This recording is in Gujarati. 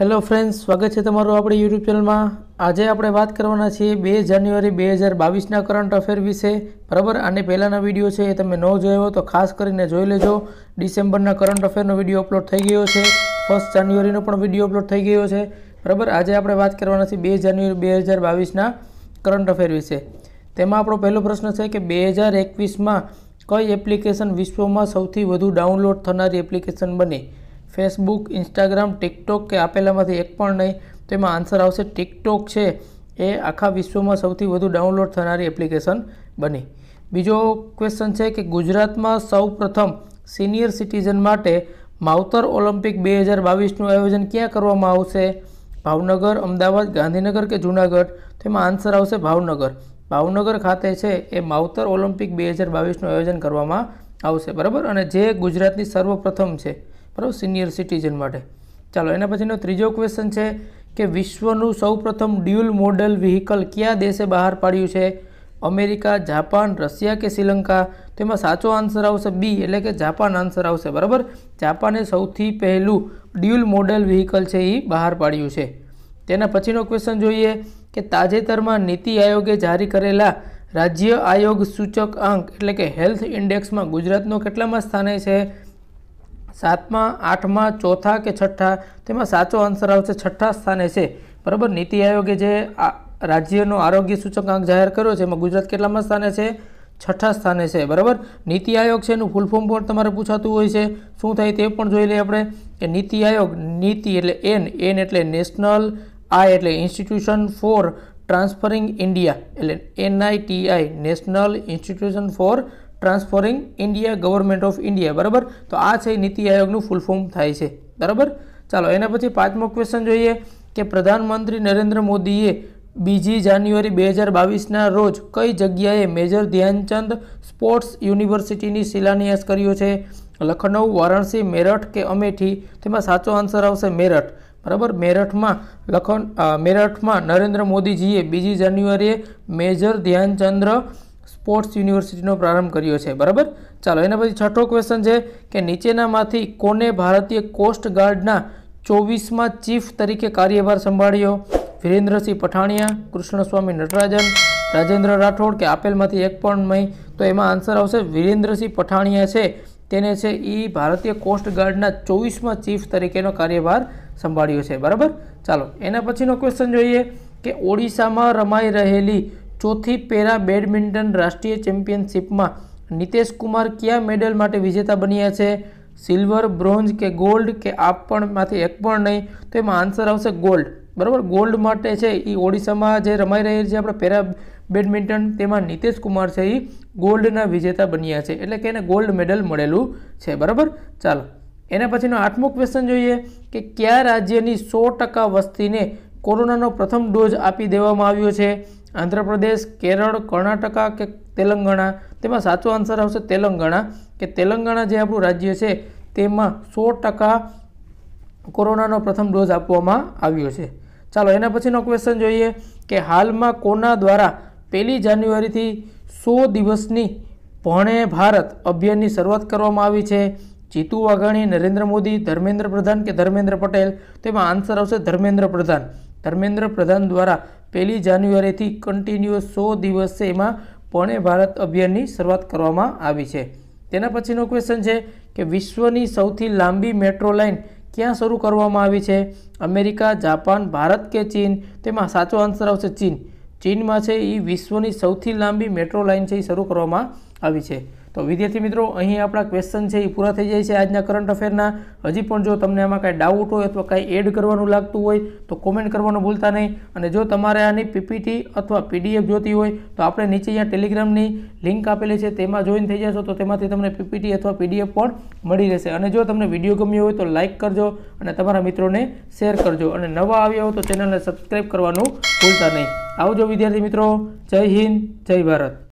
હેલો ફ્રેન્ડ્સ સ્વાગત છે તમારું આપણી યુટ્યુબ ચેનલમાં આજે આપણે વાત કરવાના છીએ બે જાન્યુઆરી બે હજાર બાવીસના કરંટ અફેર વિશે બરાબર આને પહેલાંના વિડીયો છે એ તમે ન જોયો તો ખાસ કરીને જોઈ લેજો ડિસેમ્બરના કરંટ અફેરનો વિડીયો અપલોડ થઈ ગયો છે ફર્સ્ટ જાન્યુઆરીનો પણ વિડીયો અપલોડ થઈ ગયો છે બરાબર આજે આપણે વાત કરવાના છીએ બે જાન્યુઆરી બે હજાર બાવીસના કરંટ અફેર વિશે તેમાં આપણો પહેલો પ્રશ્ન છે કે બે હજાર એકવીસમાં કઈ એપ્લિકેશન વિશ્વમાં સૌથી વધુ ડાઉનલોડ થનારી એપ્લિકેશન બની ફેસબુક ઇન્સ્ટાગ્રામ ટિકટોક કે આપેલામાંથી એક પણ નહીં તેમાં આન્સર આવશે ટિકટોક છે એ આખા વિશ્વમાં સૌથી વધુ ડાઉનલોડ થનારી એપ્લિકેશન બની બીજો ક્વેશ્ચન છે કે ગુજરાતમાં સૌપ્રથમ સિનિયર સિટીઝન માટે માવતર ઓલિમ્પિક બે હજાર બાવીસનું આયોજન ક્યાં કરવામાં આવશે ભાવનગર અમદાવાદ ગાંધીનગર કે જૂનાગઢ તેમાં આન્સર આવશે ભાવનગર ભાવનગર ખાતે છે એ માવતર ઓલિમ્પિક બે હજાર બાવીસનું આયોજન કરવામાં આવશે બરાબર અને જે ગુજરાતની સર્વપ્રથમ છે બરાબર સિનિયર સિટીઝન માટે ચાલો એના પછીનો ત્રીજો ક્વેશ્ચન છે કે વિશ્વનું સૌપ્રથમ ડ્યુઅલ મોડલ વ્હીકલ કયા દેશે બહાર પાડ્યું છે અમેરિકા જાપાન રશિયા કે શ્રીલંકા તો એમાં સાચો આન્સર આવશે બી એટલે કે જાપાન આન્સર આવશે બરાબર જાપાને સૌથી પહેલું ડ્યુઅલ મોડલ વ્હીકલ છે એ બહાર પાડ્યું છે તેના પછીનો ક્વેશ્ચન જોઈએ કે તાજેતરમાં નીતિ આયોગે જારી કરેલા રાજ્ય આયોગ સૂચક અંક એટલે કે હેલ્થ ઇન્ડેક્સમાં ગુજરાતનો કેટલામાં સ્થાને છે સાતમા આઠમા ચોથા કે છઠ્ઠા તેમાં સાચો આન્સર આવશે છઠ્ઠા સ્થાને છે બરાબર નીતિ આયોગે જે રાજ્યનો આરોગ્ય સૂચક અંક જાહેર કર્યો છે એમાં ગુજરાત કેટલામાં સ્થાને છે છઠ્ઠા સ્થાને છે બરાબર નીતિ આયોગ છે એનું ફૂલ ફોર્મ પણ તમારે પૂછાતું હોય છે શું થાય તે પણ જોઈ લઈએ આપણે કે નીતિ આયોગ નીતિ એટલે એન એન એટલે નેશનલ આ એટલે ઇન્સ્ટિટ્યુશન ફોર ટ્રાન્સફરિંગ ઇન્ડિયા એટલે NITI national institution for transferring India government of India બરાબર તો આ છે નીતિ આયોગનું ફૂલ ફોર્મ થાય છે બરાબર ચાલો એના પછી પાંચમો ક્વેશ્ચન જોઈએ કે પ્રધાનમંત્રી નરેન્દ્ર મોદીએ બીજી જાન્યુઆરી બે હજાર બાવીસના રોજ કઈ જગ્યાએ મેજર ધ્યાનચંદ સ્પોર્ટ્સ યુનિવર્સિટીની શિલાન્યાસ કર્યો છે લખનઉ વારાણસી મેરઠ કે અમેઠી તેમાં સાચો આન્સર આવશે મેરઠ બરાબર મેરઠમાં લખન મેરઠમાં નરેન્દ્ર મોદીજીએ બીજી જાન્યુઆરીએ મેજર ધ્યાનચંદ્ર સ્પોર્ટ્સ યુનિવર્સિટીનો પ્રારંભ કર્યો છે બરાબર ચાલો એના પછી છઠ્ઠો ક્વેશ્ચન છે કે નીચેનામાંથી કોને ભારતીય કોસ્ટ ગાર્ડના ચોવીસમાં ચીફ તરીકે કાર્યભાર સંભાળ્યો વિરેન્દ્રસિંહ પઠાણિયા કૃષ્ણસ્વામી નટરાજન રાજેન્દ્ર રાઠોડ કે આપેલમાંથી એક પણ નહીં તો એમાં આન્સર આવશે વિરેન્દ્રસિંહ પઠાણિયા છે તેને છે એ ભારતીય કોસ્ટ ગાર્ડના ચોવીસમાં ચીફ તરીકેનો કાર્યભાર સંભાળ્યું છે બરાબર ચાલો એના પછીનો ક્વેશ્ચન જોઈએ કે ઓડિશામાં રમાઈ રહેલી ચોથી પેરા બેડમિન્ટન રાષ્ટ્રીય ચેમ્પિયનશિપમાં નિતેશ કુમાર કયા મેડલ માટે વિજેતા બન્યા છે સિલ્વર બ્રોન્ઝ કે ગોલ્ડ કે આ પણમાંથી એક પણ નહીં તો એમાં આન્સર આવશે ગોલ્ડ બરાબર ગોલ્ડ માટે છે એ ઓડિશામાં જે રમાઈ રહેલી છે આપણે પેરા બેડમિન્ટન તેમાં નિતેશ કુમાર છે એ ગોલ્ડના વિજેતા બન્યા છે એટલે કે એને ગોલ્ડ મેડલ મળેલું છે બરાબર ચાલો એના પછીનો આઠમો ક્વેશ્ચન જોઈએ કે કયા રાજ્યની સો ટકા વસ્તીને કોરોનાનો પ્રથમ ડોઝ આપી દેવામાં આવ્યો છે આંધ્રપ્રદેશ કેરળ કર્ણાટકા કે તેલંગાણા તેમાં સાચો આન્સર આવશે તેલંગાણા કે તેલંગાણા જે આપણું રાજ્ય છે તેમાં સો ટકા કોરોનાનો પ્રથમ ડોઝ આપવામાં આવ્યો છે ચાલો એના પછીનો ક્વેશ્ચન જોઈએ કે હાલમાં કોના દ્વારા પહેલી જાન્યુઆરીથી સો દિવસની ભણે ભારત અભિયાનની શરૂઆત કરવામાં આવી છે જીતુ વાઘાણી નરેન્દ્ર મોદી ધર્મેન્દ્ર પ્રધાન કે ધર્મેન્દ્ર પટેલ તેમાં આન્સર આવશે ધર્મેન્દ્ર પ્રધાન ધર્મેન્દ્ર પ્રધાન દ્વારા પહેલી જાન્યુઆરીથી કન્ટિન્યુઅસ સો દિવસે એમાં પોણે ભારત અભિયાનની શરૂઆત કરવામાં આવી છે તેના પછીનો ક્વેશ્ચન છે કે વિશ્વની સૌથી લાંબી મેટ્રો લાઇન ક્યાં શરૂ કરવામાં આવી છે અમેરિકા જાપાન ભારત કે ચીન તેમાં સાચો આન્સર આવશે ચીન ચીનમાં છે એ વિશ્વની સૌથી લાંબી મેટ્રો લાઇન છે એ શરૂ કરવામાં આવી છે તો વિદ્યાર્થી મિત્રો અહીં આપણા ક્વેશ્ચન છે એ પૂરા થઈ જાય છે આજના કરંટ અફેરના હજી પણ જો તમને આમાં કાંઈ ડાઉટ હોય અથવા કાંઈ એડ કરવાનું લાગતું હોય તો કોમેન્ટ કરવાનું ભૂલતા નહીં અને જો તમારે આની પીપીટી અથવા પીડીએફ જોતી હોય તો આપણે નીચે અહીંયા ટેલિગ્રામની લિંક આપેલી છે તેમાં જોઈન થઈ જશો તો તેમાંથી તમને પીપીટી અથવા પીડીએફ પણ મળી રહેશે અને જો તમને વિડીયો ગમ્યો હોય તો લાઇક કરજો અને તમારા મિત્રોને શેર કરજો અને નવા આવ્યા હોય તો ચેનલને સબસ્ક્રાઈબ કરવાનું ભૂલતા નહીં આવજો વિદ્યાર્થી મિત્રો જય હિન્દ જય ભારત